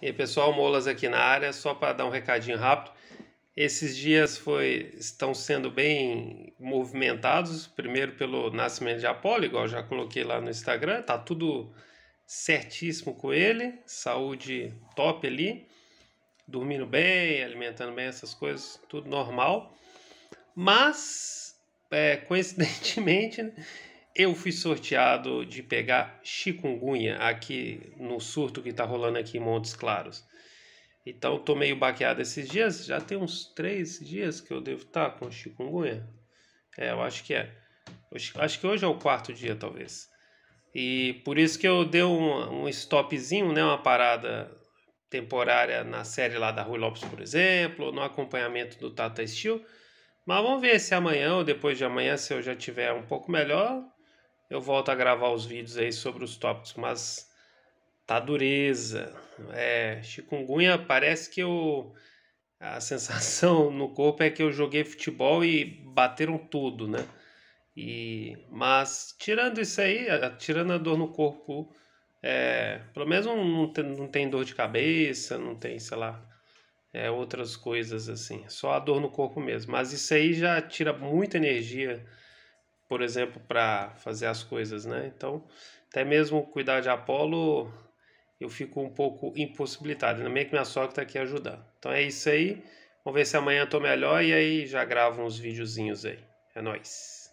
E aí, pessoal, Molas aqui na área, só para dar um recadinho rápido. Esses dias foi, estão sendo bem movimentados, primeiro pelo nascimento de Apolo, igual já coloquei lá no Instagram, tá tudo certíssimo com ele, saúde top ali, dormindo bem, alimentando bem essas coisas, tudo normal. Mas, é, coincidentemente, eu fui sorteado de pegar chikungunya aqui no surto que está rolando aqui em Montes Claros. Então tô meio baqueado esses dias, já tem uns três dias que eu devo estar tá com chikungunya. É, eu acho que é. Eu acho que hoje é o quarto dia, talvez. E por isso que eu dei um, um stopzinho, né, uma parada temporária na série lá da Rui Lopes, por exemplo, no acompanhamento do Tata Steel. Mas vamos ver se amanhã ou depois de amanhã, se eu já tiver um pouco melhor, eu volto a gravar os vídeos aí sobre os tópicos, mas tá dureza. É, chikungunya parece que eu a sensação no corpo é que eu joguei futebol e bateram tudo, né? E mas tirando isso aí, tirando a dor no corpo, é, pelo menos não tem, não tem dor de cabeça, não tem, sei lá, é, outras coisas assim, só a dor no corpo mesmo. Mas isso aí já tira muita energia por exemplo, para fazer as coisas, né? Então, até mesmo cuidar de Apolo, eu fico um pouco impossibilitado. Ainda bem que minha sogra está aqui ajudando. Então é isso aí. Vamos ver se amanhã eu tô melhor e aí já gravo uns videozinhos aí. É nóis.